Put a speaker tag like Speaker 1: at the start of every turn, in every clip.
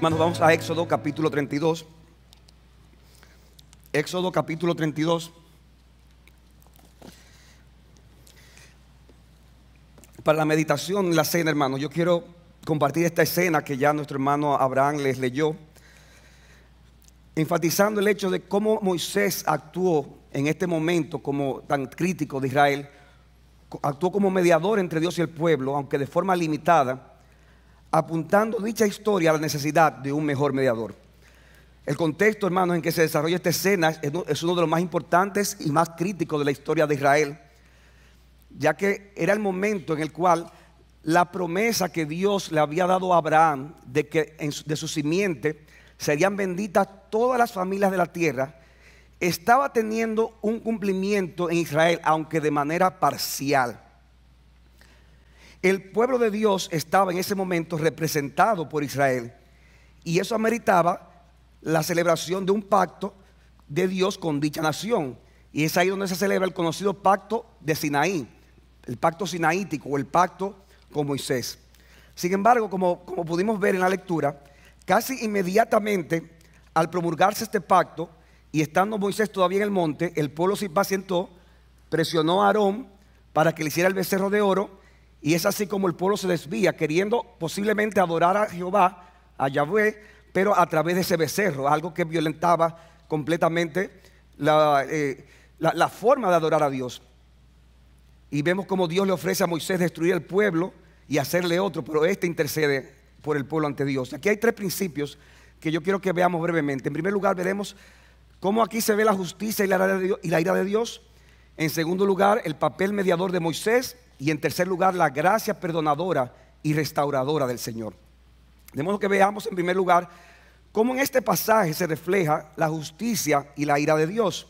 Speaker 1: Hermanos, vamos a Éxodo capítulo 32. Éxodo capítulo 32. Para la meditación, y la cena, hermanos, yo quiero compartir esta escena que ya nuestro hermano Abraham les leyó, enfatizando el hecho de cómo Moisés actuó en este momento como tan crítico de Israel, actuó como mediador entre Dios y el pueblo, aunque de forma limitada apuntando dicha historia a la necesidad de un mejor mediador. El contexto, hermanos, en que se desarrolla esta escena es uno de los más importantes y más críticos de la historia de Israel, ya que era el momento en el cual la promesa que Dios le había dado a Abraham de que de su simiente serían benditas todas las familias de la tierra, estaba teniendo un cumplimiento en Israel, aunque de manera parcial. El pueblo de Dios estaba en ese momento representado por Israel y eso ameritaba la celebración de un pacto de Dios con dicha nación. Y es ahí donde se celebra el conocido pacto de Sinaí, el pacto sinaítico o el pacto con Moisés. Sin embargo, como, como pudimos ver en la lectura, casi inmediatamente al promulgarse este pacto y estando Moisés todavía en el monte, el pueblo se impacientó, presionó a Aarón para que le hiciera el becerro de oro y es así como el pueblo se desvía, queriendo posiblemente adorar a Jehová, a Yahvé, pero a través de ese becerro, algo que violentaba completamente eh, la, forma de adorar a Dios. Y vemos cómo Dios le ofrece a Moisés destruir el pueblo y hacerle otro, pero este intercede por el pueblo ante Dios. Aquí hay tres principios que yo quiero que veamos brevemente. En primer lugar, veremos cómo aquí se ve la justicia y la ira de Dios. En segundo lugar, el papel mediador de Moisés y en tercer lugar, la gracia perdonadora y restauradora del Señor. De modo que veamos en primer lugar cómo en este pasaje se refleja la justicia y la ira de Dios.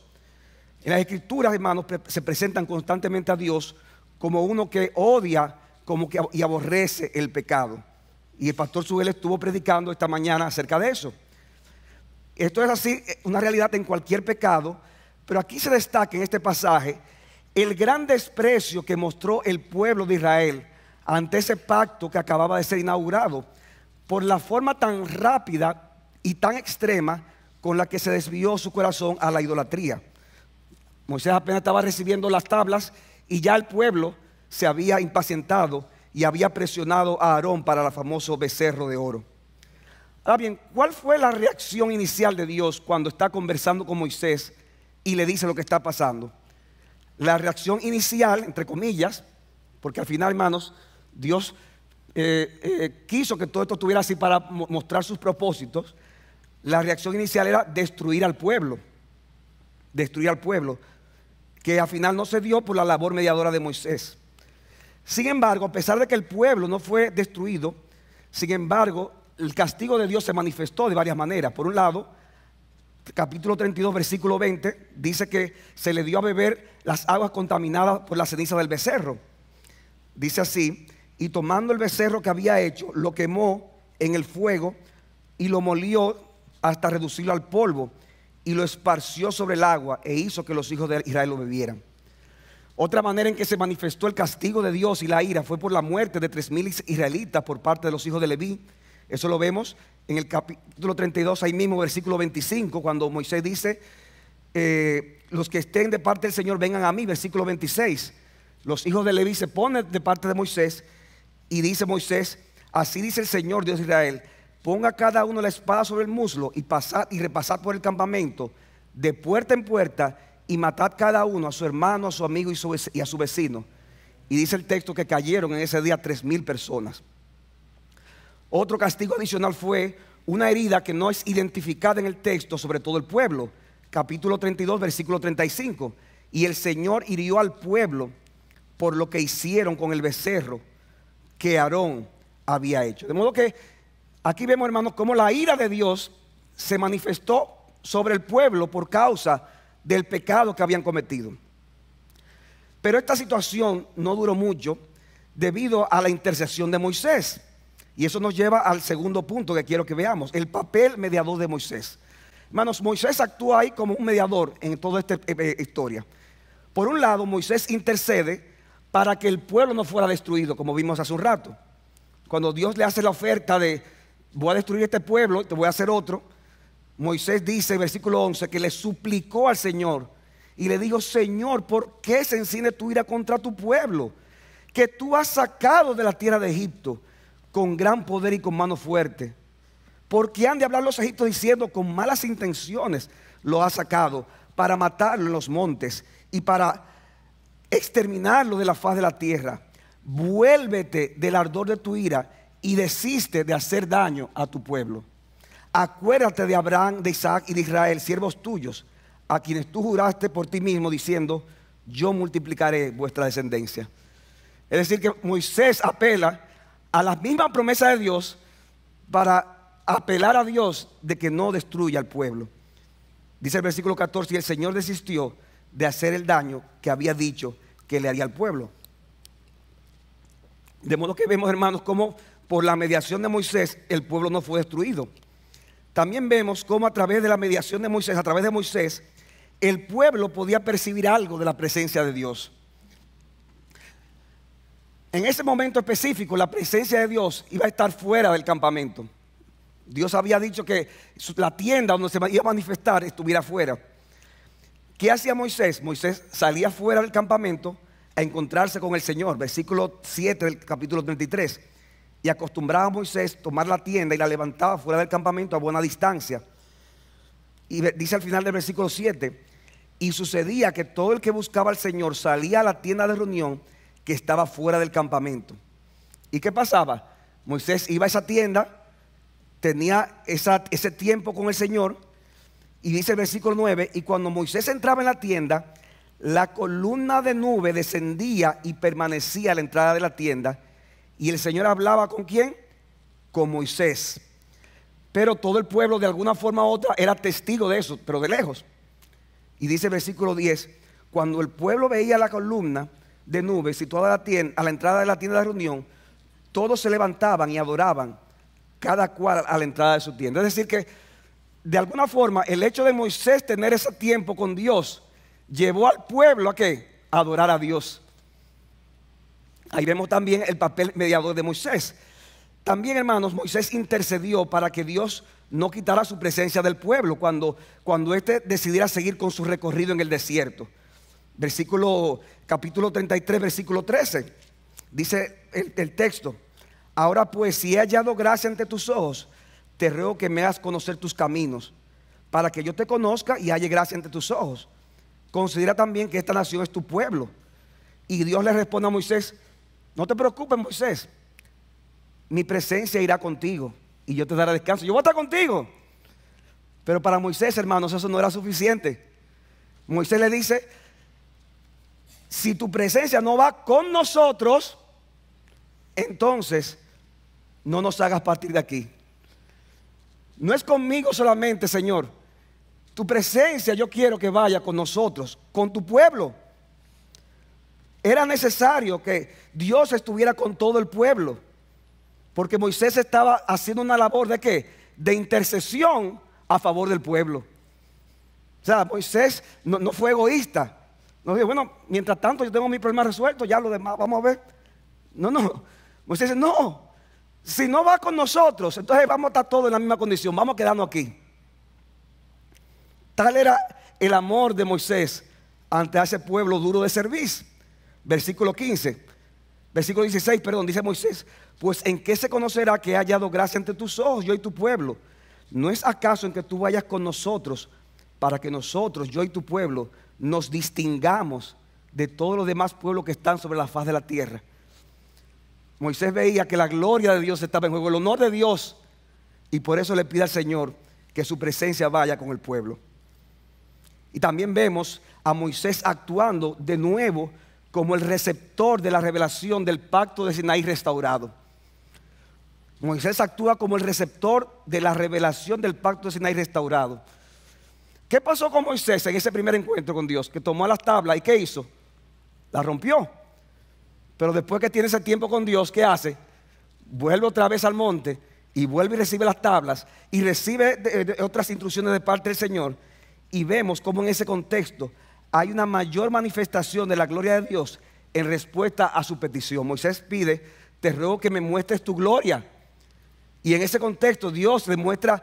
Speaker 1: En las escrituras, hermanos, se presentan constantemente a Dios como uno que odia como que, y aborrece el pecado. Y el pastor Suel estuvo predicando esta mañana acerca de eso. Esto es así, eh, una realidad en cualquier pecado, pero aquí se destaca en este pasaje el gran desprecio que mostró el pueblo de Israel ante ese pacto que acababa de ser inaugurado, por la forma tan rápida y tan extrema con la que se desvió su corazón a la idolatría. Moisés apenas estaba recibiendo las tablas y ya el pueblo se había impacientado y había presionado a Aarón para el famoso becerro de oro. Ahora bien, ¿cuál fue la reacción inicial de Dios cuando está conversando con Moisés y le dice lo que está pasando? la reacción inicial, entre comillas, porque al final, hermanos, Dios eh, eh, quiso que todo esto estuviera así para mostrar sus propósitos, la reacción inicial era destruir al pueblo, destruir al pueblo, que al final no se dio por la labor mediadora de Moisés. Sin embargo, a pesar de que el pueblo no fue destruido, sin embargo, el castigo de Dios se manifestó de varias maneras. Por un lado, capítulo 32, versículo 20, dice que se le dio a beber las aguas contaminadas por la ceniza del becerro. Dice así, y tomando el becerro que había hecho, lo quemó en el fuego y lo molió hasta reducirlo al polvo y lo esparció sobre el agua e hizo que los hijos de Israel lo bebieran. Otra manera en que se manifestó el castigo de Dios y la ira fue por la muerte de tres mil israelitas por parte de los hijos de Leví. Eso lo vemos en el capítulo 32, ahí mismo, versículo 25, cuando Moisés dice, eh, los que estén de parte del Señor vengan a mí, versículo 26. Los hijos de Leví se ponen de parte de Moisés y dice Moisés, así dice el Señor Dios de Israel, ponga cada uno la espada sobre el muslo y pasad y repasad por el campamento de puerta en puerta y matad cada uno a su hermano, a su amigo y, y a su vecino. Y dice el texto que cayeron en ese día tres mil personas. Otro castigo adicional fue una herida que no es identificada en el texto sobre todo el pueblo. Capítulo 32, versículo 35. Y el Señor hirió al pueblo por lo que hicieron con el becerro que Aarón había hecho. De modo que aquí vemos, hermanos, cómo la ira de Dios se manifestó sobre el pueblo por causa del pecado que habían cometido. Pero esta situación no duró mucho debido a la intercesión de Moisés. Y eso nos lleva al segundo punto que quiero que veamos, el papel mediador de Moisés. Hermanos, Moisés actúa ahí como un mediador en toda esta eh, eh, historia. Por un lado, Moisés intercede para que el pueblo no fuera destruido, como vimos hace un rato. Cuando Dios le hace la oferta de, voy a destruir este pueblo, te voy a hacer otro, Moisés dice, versículo 11, que le suplicó al Señor y le dijo, Señor, ¿por qué se enciende tu ira contra tu pueblo? Que tú has sacado de la tierra de Egipto con gran poder y con mano fuerte. Porque han de hablar los egipcios diciendo con malas intenciones lo ha sacado para matarlo en los montes y para exterminarlo de la faz de la tierra. Vuélvete del ardor de tu ira y desiste de hacer daño a tu pueblo. Acuérdate de Abraham, de Isaac y de Israel, siervos tuyos, a quienes tú juraste por ti mismo diciendo, yo multiplicaré vuestra descendencia. Es decir, que Moisés apela a las mismas promesas de Dios para apelar a Dios de que no destruya al pueblo. Dice el versículo 14, y el Señor desistió de hacer el daño que había dicho que le haría al pueblo. De modo que vemos, hermanos, cómo por la mediación de Moisés el pueblo no fue destruido. También vemos cómo a través de la mediación de Moisés, a través de Moisés, el pueblo podía percibir algo de la presencia de Dios. En ese momento específico, la presencia de Dios iba a estar fuera del campamento. Dios había dicho que la tienda donde se iba a manifestar estuviera fuera. ¿Qué hacía Moisés? Moisés salía fuera del campamento a encontrarse con el Señor, versículo 7 del capítulo 33. Y acostumbraba a Moisés tomar la tienda y la levantaba fuera del campamento a buena distancia. Y dice al final del versículo 7, y sucedía que todo el que buscaba al Señor salía a la tienda de reunión que estaba fuera del campamento. ¿Y qué pasaba? Moisés iba a esa tienda, tenía esa, ese tiempo con el Señor, y dice el versículo 9, y cuando Moisés entraba en la tienda, la columna de nube descendía y permanecía a la entrada de la tienda, y el Señor hablaba con quién? Con Moisés. Pero todo el pueblo de alguna forma u otra era testigo de eso, pero de lejos. Y dice el versículo 10, cuando el pueblo veía la columna, de nube situada a la, a la entrada de la tienda de reunión, todos se levantaban y adoraban, cada cual a la entrada de su tienda. Es decir, que de alguna forma el hecho de Moisés tener ese tiempo con Dios llevó al pueblo a qué? adorar a Dios. Ahí vemos también el papel mediador de Moisés. También, hermanos, Moisés intercedió para que Dios no quitara su presencia del pueblo cuando, cuando éste decidiera seguir con su recorrido en el desierto. Versículo, capítulo 33, versículo 13. Dice el, texto. Ahora pues, si he hallado gracia ante tus ojos, te ruego que me hagas conocer tus caminos, para que yo te conozca y haya gracia ante tus ojos. Considera también que esta nación es tu pueblo. Y Dios le responde a Moisés, no te preocupes Moisés, mi presencia irá contigo y yo te daré descanso. Yo voy a estar contigo. Pero para Moisés, hermanos, eso no era suficiente. Moisés le dice, si tu presencia no va con nosotros, entonces no nos hagas partir de aquí. No es conmigo solamente, Señor. Tu presencia yo quiero que vaya con nosotros, con tu pueblo. Era necesario que Dios estuviera con todo el pueblo, porque Moisés estaba haciendo una labor de qué? De intercesión a favor del pueblo. O sea, Moisés no fue egoísta. No dice, bueno, mientras tanto yo tengo mi problema resuelto, ya lo demás, vamos a ver. No, no. Moisés dice, no, si no va con nosotros, entonces vamos a estar todos en la misma condición, vamos a quedarnos aquí. Tal era el amor de Moisés ante ese pueblo duro de servir. Versículo 15, versículo 16, perdón, dice Moisés, pues en qué se conocerá que he hallado gracia ante tus ojos, yo y tu pueblo. ¿No es acaso en que tú vayas con nosotros para que nosotros, yo y tu pueblo, nos distingamos de todos los demás pueblos que están sobre la faz de la tierra. Moisés veía que la gloria de Dios estaba en juego, el honor de Dios, y por eso le pide al Señor que su presencia vaya con el pueblo. Y también vemos a Moisés actuando de nuevo como el receptor de la revelación del pacto de Sinaí restaurado. Moisés actúa como el receptor de la revelación del pacto de Sinaí restaurado. ¿Qué pasó con Moisés en ese primer encuentro con Dios? Que tomó las tablas y ¿qué hizo? La rompió. Pero después que tiene ese tiempo con Dios, ¿qué hace? Vuelve otra vez al monte y vuelve y recibe las tablas y recibe otras instrucciones de parte del Señor. Y vemos cómo en ese contexto hay una mayor manifestación de la gloria de Dios en respuesta a su petición. Moisés pide, te ruego que me muestres tu gloria. Y en ese contexto Dios le muestra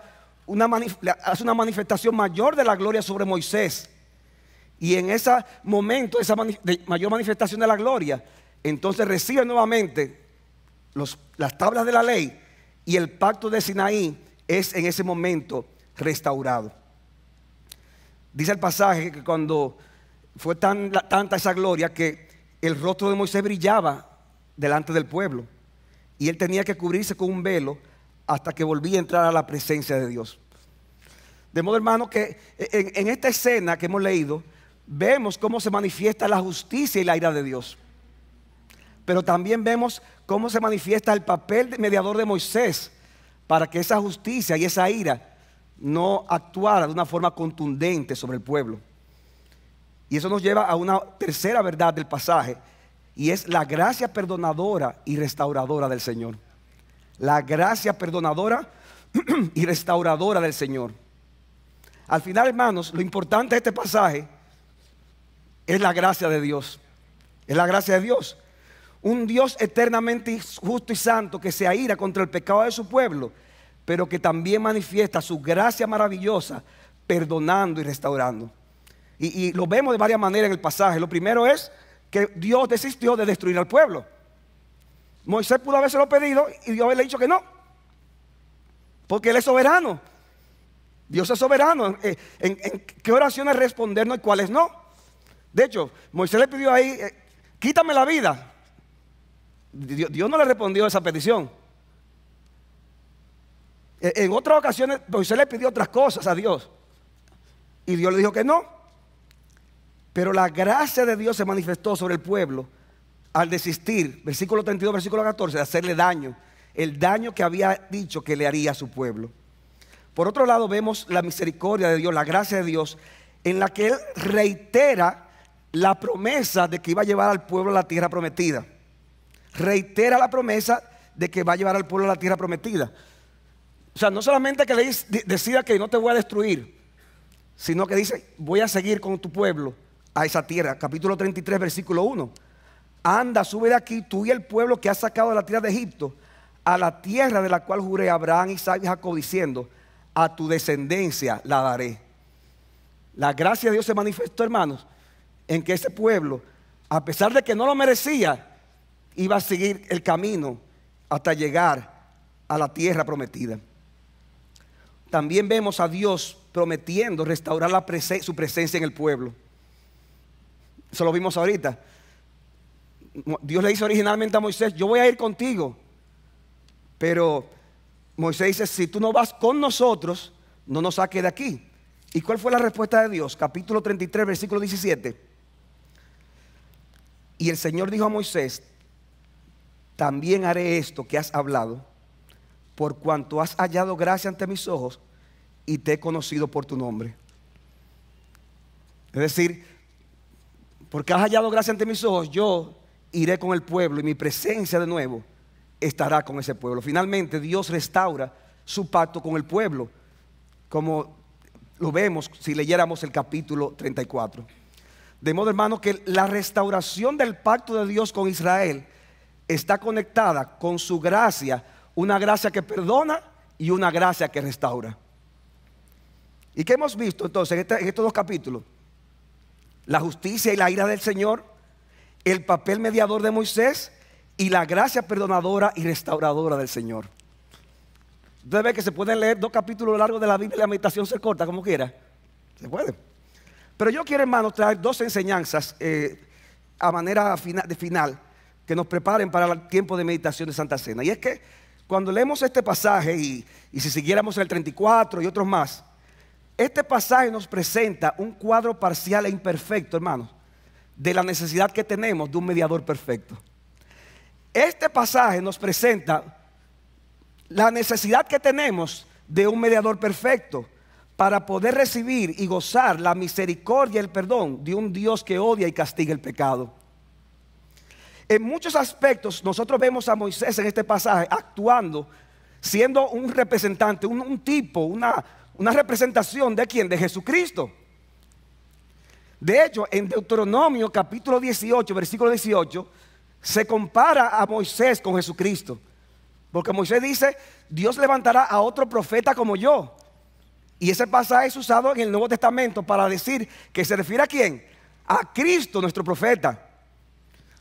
Speaker 1: hace una manifestación mayor de la gloria sobre Moisés. Y en ese momento, esa mayor manifestación de la gloria, entonces recibe nuevamente las tablas de la ley y el pacto de Sinaí es en ese momento restaurado. Dice el pasaje que cuando fue tan, tanta esa gloria que el rostro de Moisés brillaba delante del pueblo y él tenía que cubrirse con un velo hasta que volví a entrar a la presencia de Dios. De modo, hermano, que en, esta escena que hemos leído, vemos cómo se manifiesta la justicia y la ira de Dios. Pero también vemos cómo se manifiesta el papel de mediador de Moisés para que esa justicia y esa ira no actuara de una forma contundente sobre el pueblo. Y eso nos lleva a una tercera verdad del pasaje, y es la gracia perdonadora y restauradora del Señor. La gracia perdonadora y restauradora del Señor. Al final, hermanos, lo importante de este pasaje es la gracia de Dios. Es la gracia de Dios. Un Dios eternamente justo y santo que se aira contra el pecado de su pueblo, pero que también manifiesta su gracia maravillosa perdonando y restaurando. Y, y lo vemos de varias maneras en el pasaje. Lo primero es que Dios desistió de destruir al pueblo. Moisés pudo lo pedido y Dios haberle dicho que no. Porque Él es soberano. Dios es soberano. Eh, ¿En, qué oraciones respondernos y cuáles no? De hecho, Moisés le pidió ahí, eh, quítame la vida. Dios, no le respondió a esa petición. E, en otras ocasiones, Moisés le pidió otras cosas a Dios. Y Dios le dijo que no. Pero la gracia de Dios se manifestó sobre el pueblo al desistir, versículo 32, versículo 14, de hacerle daño, el daño que había dicho que le haría a su pueblo. Por otro lado, vemos la misericordia de Dios, la gracia de Dios, en la que Él reitera la promesa de que iba a llevar al pueblo a la tierra prometida. Reitera la promesa de que va a llevar al pueblo a la tierra prometida. O sea, no solamente que le decida que no te voy a destruir, sino que dice, voy a seguir con tu pueblo a esa tierra. Capítulo 33, versículo 1 anda, sube de aquí tú y el pueblo que has sacado de la tierra de Egipto, a la tierra de la cual juré a Abraham, Isaac y Jacob, diciendo, a tu descendencia la daré. La gracia de Dios se manifestó, hermanos, en que ese pueblo, a pesar de que no lo merecía, iba a seguir el camino hasta llegar a la tierra prometida. También vemos a Dios prometiendo restaurar la su presencia en el pueblo. Eso lo vimos ahorita Dios le dice originalmente a Moisés, yo voy a ir contigo. Pero Moisés dice, si tú no vas con nosotros, no nos saques de aquí. ¿Y cuál fue la respuesta de Dios? Capítulo 33, versículo 17. Y el Señor dijo a Moisés, también haré esto que has hablado, por cuanto has hallado gracia ante mis ojos y te he conocido por tu nombre. Es decir, porque has hallado gracia ante mis ojos, yo iré con el pueblo y mi presencia de nuevo estará con ese pueblo. Finalmente Dios restaura su pacto con el pueblo, como lo vemos si leyéramos el capítulo 34. De modo, hermano, que la restauración del pacto de Dios con Israel está conectada con su gracia, una gracia que perdona y una gracia que restaura. ¿Y qué hemos visto entonces en, este, estos dos capítulos? La justicia y la ira del Señor el papel mediador de Moisés y la gracia perdonadora y restauradora del Señor. Debe que se pueden leer dos capítulos largos de la Biblia y la meditación se corta como quiera. Se puede. Pero yo quiero, hermanos, traer dos enseñanzas eh, a manera de final que nos preparen para el tiempo de meditación de Santa Cena. Y es que cuando leemos este pasaje y, y si siguiéramos el 34 y otros más, este pasaje nos presenta un cuadro parcial e imperfecto, hermanos, de la necesidad que tenemos de un mediador perfecto. Este pasaje nos presenta la necesidad que tenemos de un mediador perfecto para poder recibir y gozar la misericordia y el perdón de un Dios que odia y castiga el pecado. En muchos aspectos nosotros vemos a Moisés en este pasaje actuando, siendo un representante, un, tipo, una, una representación de quien, de Jesucristo. De hecho, en Deuteronomio capítulo 18, versículo 18, se compara a Moisés con Jesucristo. Porque Moisés dice, Dios levantará a otro profeta como yo. Y ese pasaje es usado en el Nuevo Testamento para decir que se refiere a quién? A Cristo, nuestro profeta.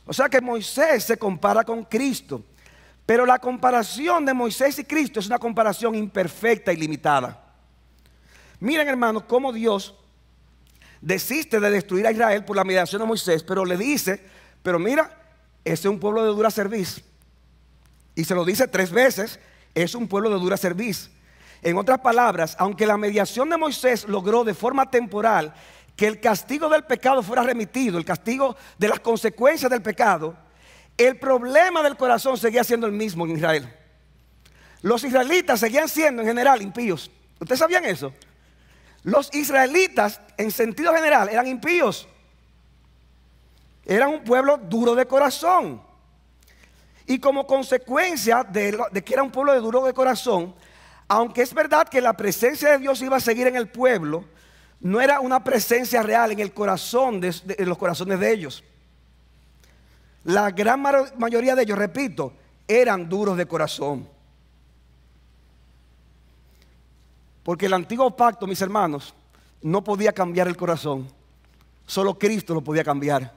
Speaker 1: O sea que Moisés se compara con Cristo. Pero la comparación de Moisés y Cristo es una comparación imperfecta y limitada. Miren hermanos, cómo Dios desiste de destruir a Israel por la mediación de Moisés, pero le dice, pero mira, ese es un pueblo de dura cerviz. Y se lo dice tres veces, es un pueblo de dura cerviz. En otras palabras, aunque la mediación de Moisés logró de forma temporal que el castigo del pecado fuera remitido, el castigo de las consecuencias del pecado, el problema del corazón seguía siendo el mismo en Israel. Los israelitas seguían siendo en general impíos. ¿Ustedes sabían eso? Los israelitas, en sentido general, eran impíos. Eran un pueblo duro de corazón. Y como consecuencia de, que era un pueblo de duro de corazón, aunque es verdad que la presencia de Dios iba a seguir en el pueblo, no era una presencia real en el corazón de, en los corazones de ellos. La gran mayoría de ellos, repito, eran duros de corazón. Porque el antiguo pacto, mis hermanos, no podía cambiar el corazón. Solo Cristo lo podía cambiar.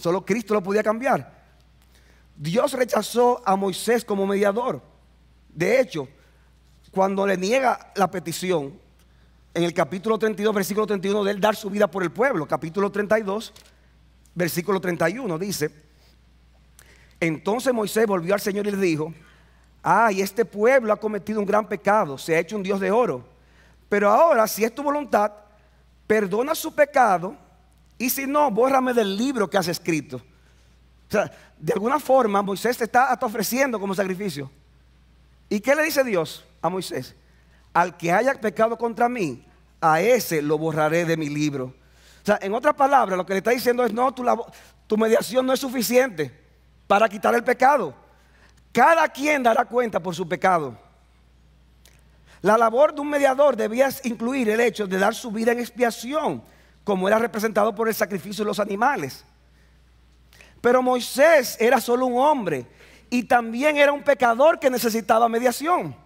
Speaker 1: Solo Cristo lo podía cambiar. Dios rechazó a Moisés como mediador. De hecho, cuando le niega la petición, en el capítulo 32, versículo 31, de él dar su vida por el pueblo, capítulo 32, versículo 31, dice, entonces Moisés volvió al Señor y le dijo, Ay, ah, este pueblo ha cometido un gran pecado, se ha hecho un Dios de oro. Pero ahora, si es tu voluntad, perdona su pecado y si no, bórrame del libro que has escrito. O sea, de alguna forma Moisés te está ofreciendo como sacrificio. ¿Y qué le dice Dios a Moisés? Al que haya pecado contra mí, a ese lo borraré de mi libro. O sea, en otras palabras, lo que le está diciendo es, no, tu mediación no es suficiente para quitar el pecado. Cada quien dará cuenta por su pecado. La labor de un mediador debía incluir el hecho de dar su vida en expiación, como era representado por el sacrificio de los animales. Pero Moisés era solo un hombre y también era un pecador que necesitaba mediación.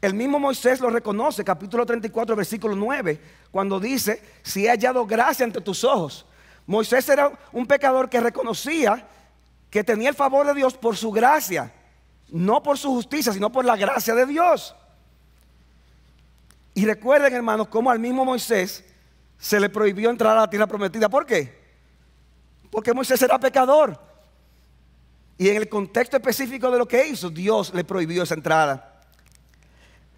Speaker 1: El mismo Moisés lo reconoce, capítulo 34, versículo 9, cuando dice, si he hallado gracia ante tus ojos. Moisés era un pecador que reconocía que tenía el favor de Dios por su gracia, no por su justicia, sino por la gracia de Dios. Y recuerden, hermanos, cómo al mismo Moisés se le prohibió entrar a la tierra prometida. ¿Por qué? Porque Moisés era pecador. Y en el contexto específico de lo que hizo, Dios le prohibió esa entrada.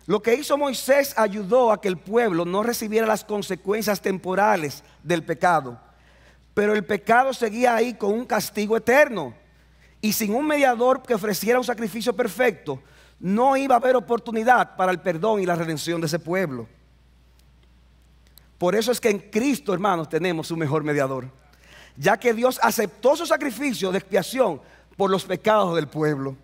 Speaker 1: Lo que hizo Moisés ayudó a que el pueblo no recibiera las consecuencias temporales del pecado. Pero el pecado seguía ahí con un castigo eterno y sin un mediador que ofreciera un sacrificio perfecto, no iba a haber oportunidad para el perdón y la redención de ese pueblo. Por eso es que en Cristo, hermanos, tenemos un mejor mediador, ya que Dios aceptó su sacrificio de expiación por los pecados del pueblo.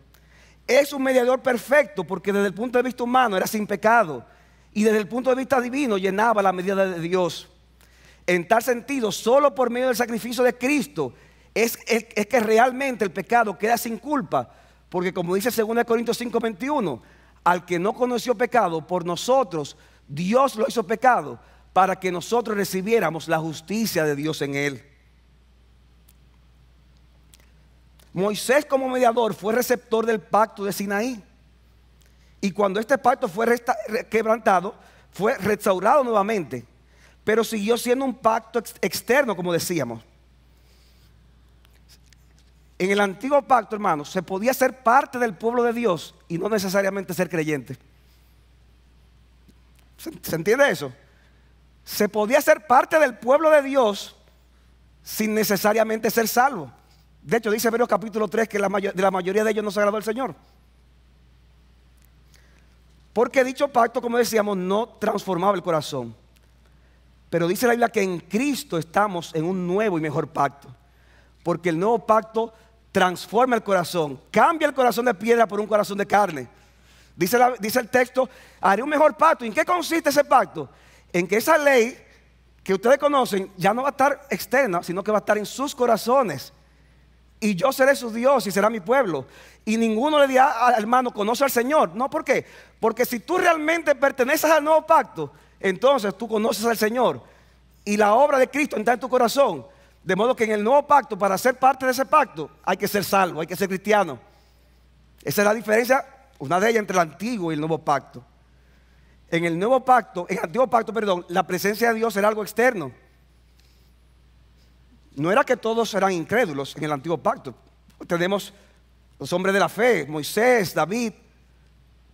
Speaker 1: Es un mediador perfecto porque desde el punto de vista humano era sin pecado y desde el punto de vista divino llenaba la medida de Dios. En tal sentido, solo por medio del sacrificio de Cristo es, que realmente el pecado queda sin culpa. Porque como dice 2 Corintios 5:21, al que no conoció pecado por nosotros, Dios lo hizo pecado para que nosotros recibiéramos la justicia de Dios en él. Moisés como mediador fue receptor del pacto de Sinaí. Y cuando este pacto fue quebrantado, fue restaurado nuevamente, pero siguió siendo un pacto externo, como decíamos. En el antiguo pacto, hermano, se podía ser parte del pueblo de Dios y no necesariamente ser creyente. ¿Se entiende eso? Se podía ser parte del pueblo de Dios sin necesariamente ser salvo. De hecho, dice Hebreos capítulo 3 que la de la mayoría de ellos no se agradó el Señor. Porque dicho pacto, como decíamos, no transformaba el corazón. Pero dice la Biblia que en Cristo estamos en un nuevo y mejor pacto. Porque el nuevo pacto transforma el corazón, cambia el corazón de piedra por un corazón de carne. Dice, el texto, haré un mejor pacto. ¿En qué consiste ese pacto? En que esa ley que ustedes conocen ya no va a estar externa, sino que va a estar en sus corazones. Y yo seré su Dios y será mi pueblo. Y ninguno le dirá al hermano, conoce al Señor. No, ¿por qué? Porque si tú realmente perteneces al nuevo pacto, entonces tú conoces al Señor. Y la obra de Cristo está en tu corazón. De modo que en el nuevo pacto, para ser parte de ese pacto, hay que ser salvo, hay que ser cristiano. Esa es la diferencia, una de ellas entre el antiguo y el nuevo pacto. En el nuevo pacto, en el antiguo pacto, perdón, la presencia de Dios era algo externo. No era que todos eran incrédulos en el antiguo pacto. Tenemos los hombres de la fe, Moisés, David,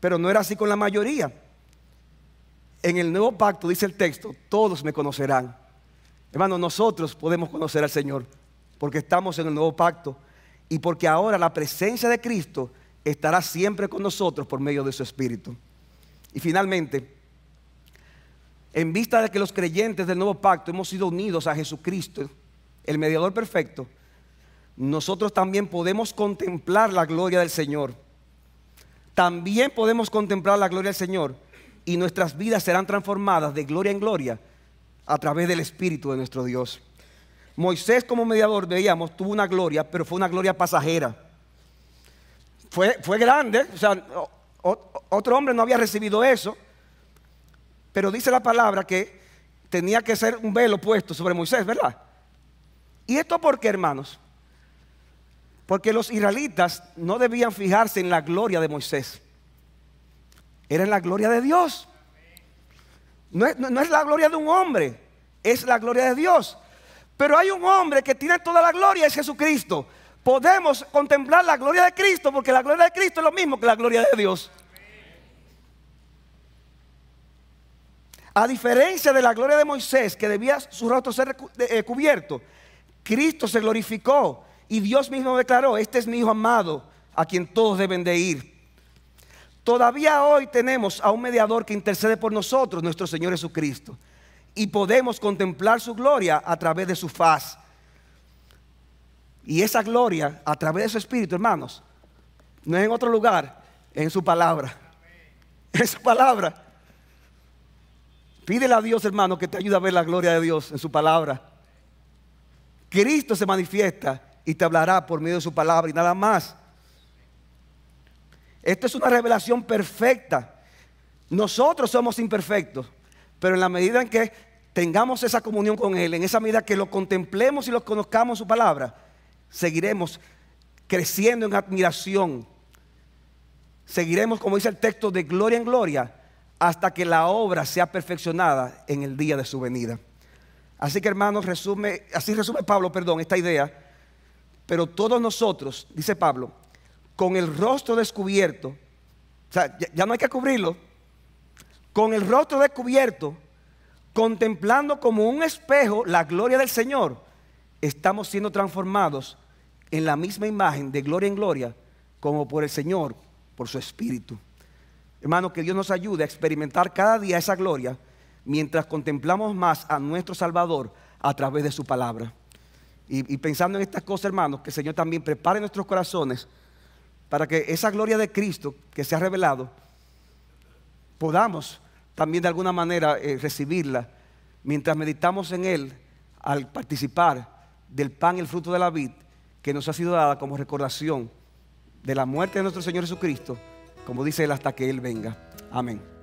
Speaker 1: pero no era así con la mayoría. En el nuevo pacto, dice el texto, todos me conocerán Hermano, nosotros podemos conocer al Señor porque estamos en el nuevo pacto y porque ahora la presencia de Cristo estará siempre con nosotros por medio de su Espíritu. Y finalmente, en vista de que los creyentes del nuevo pacto hemos sido unidos a Jesucristo, el mediador perfecto, nosotros también podemos contemplar la gloria del Señor. También podemos contemplar la gloria del Señor y nuestras vidas serán transformadas de gloria en gloria a través del Espíritu de nuestro Dios. Moisés como mediador, veíamos, tuvo una gloria, pero fue una gloria pasajera. Fue, fue grande, o sea, otro hombre no había recibido eso, pero dice la palabra que tenía que ser un velo puesto sobre Moisés, ¿verdad? ¿Y esto por qué, hermanos? Porque los israelitas no debían fijarse en la gloria de Moisés, era en la gloria de Dios. No es, la gloria de un hombre, es la gloria de Dios. Pero hay un hombre que tiene toda la gloria, es Jesucristo. Podemos contemplar la gloria de Cristo porque la gloria de Cristo es lo mismo que la gloria de Dios. A diferencia de la gloria de Moisés, que debía su rostro ser eh, cubierto, Cristo se glorificó y Dios mismo declaró, este es mi Hijo amado, a quien todos deben de ir. Todavía hoy tenemos a un mediador que intercede por nosotros, nuestro Señor Jesucristo. Y podemos contemplar su gloria a través de su faz. Y esa gloria a través de su Espíritu, hermanos, no es en otro lugar, en su palabra. En su palabra. Pídele a Dios, hermano, que te ayude a ver la gloria de Dios en su palabra. Cristo se manifiesta y te hablará por medio de su palabra y nada más. Esta es una revelación perfecta. Nosotros somos imperfectos, pero en la medida en que tengamos esa comunión con Él, en esa medida que lo contemplemos y lo conozcamos su palabra, seguiremos creciendo en admiración. Seguiremos, como dice el texto, de gloria en gloria hasta que la obra sea perfeccionada en el día de su venida. Así que hermanos, resume, así resume Pablo, perdón, esta idea. Pero todos nosotros, dice Pablo, con el rostro descubierto, o sea, ya, no hay que cubrirlo, con el rostro descubierto, contemplando como un espejo la gloria del Señor, estamos siendo transformados en la misma imagen de gloria en gloria, como por el Señor, por su Espíritu. Hermano, que Dios nos ayude a experimentar cada día esa gloria mientras contemplamos más a nuestro Salvador a través de su palabra. Y, y pensando en estas cosas, hermanos, que el Señor también prepare nuestros corazones para que esa gloria de Cristo que se ha revelado, podamos también de alguna manera eh, recibirla mientras meditamos en Él al participar del pan, el fruto de la vid, que nos ha sido dada como recordación de la muerte de nuestro Señor Jesucristo, como dice Él, hasta que Él venga. Amén.